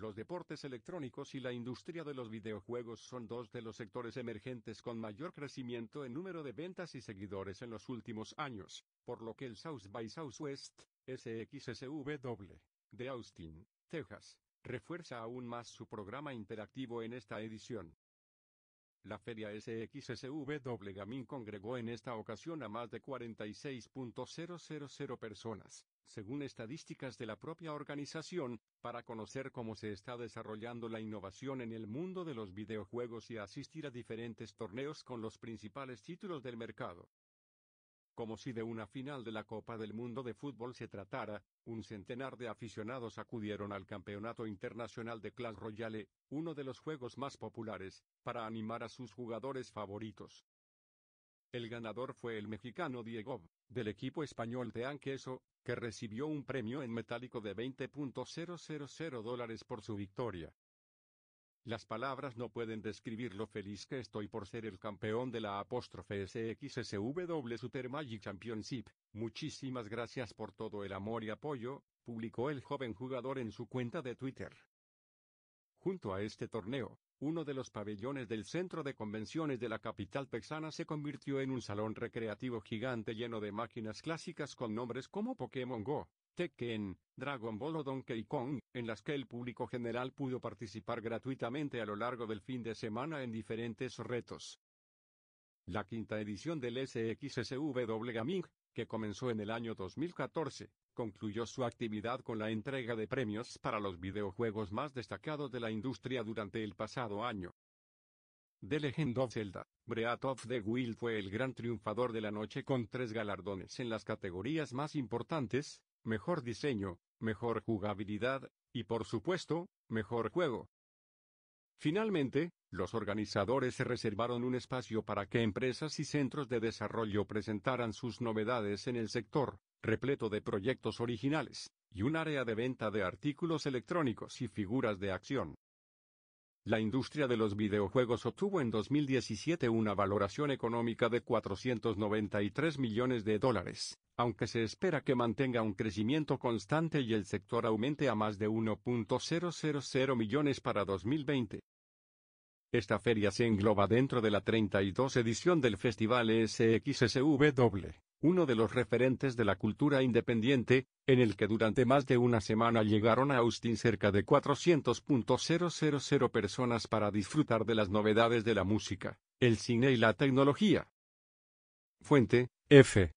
Los deportes electrónicos y la industria de los videojuegos son dos de los sectores emergentes con mayor crecimiento en número de ventas y seguidores en los últimos años, por lo que el South by Southwest, SXSW, de Austin, Texas, refuerza aún más su programa interactivo en esta edición. La feria SXSW Gamin congregó en esta ocasión a más de 46.000 personas, según estadísticas de la propia organización, para conocer cómo se está desarrollando la innovación en el mundo de los videojuegos y asistir a diferentes torneos con los principales títulos del mercado como si de una final de la Copa del Mundo de Fútbol se tratara, un centenar de aficionados acudieron al Campeonato Internacional de Clash Royale, uno de los juegos más populares, para animar a sus jugadores favoritos. El ganador fue el mexicano Diego, del equipo español de Anqueso, que recibió un premio en metálico de 20.000 dólares por su victoria. Las palabras no pueden describir lo feliz que estoy por ser el campeón de la apóstrofe SXSW Super Magic Championship. Muchísimas gracias por todo el amor y apoyo, publicó el joven jugador en su cuenta de Twitter. Junto a este torneo, uno de los pabellones del centro de convenciones de la capital texana se convirtió en un salón recreativo gigante lleno de máquinas clásicas con nombres como Pokémon Go, en Dragon Ball o Donkey Kong, en las que el público general pudo participar gratuitamente a lo largo del fin de semana en diferentes retos. La quinta edición del SXSW Gaming, que comenzó en el año 2014, concluyó su actividad con la entrega de premios para los videojuegos más destacados de la industria durante el pasado año. The Legend of Zelda, Breath of the Wild fue el gran triunfador de la noche con tres galardones en las categorías más importantes, mejor diseño, mejor jugabilidad, y por supuesto, mejor juego. Finalmente, los organizadores se reservaron un espacio para que empresas y centros de desarrollo presentaran sus novedades en el sector, repleto de proyectos originales, y un área de venta de artículos electrónicos y figuras de acción. La industria de los videojuegos obtuvo en 2017 una valoración económica de 493 millones de dólares, aunque se espera que mantenga un crecimiento constante y el sector aumente a más de 1.000 millones para 2020. Esta feria se engloba dentro de la 32 edición del Festival SXSW uno de los referentes de la cultura independiente, en el que durante más de una semana llegaron a Austin cerca de 400.000 personas para disfrutar de las novedades de la música, el cine y la tecnología. Fuente, F.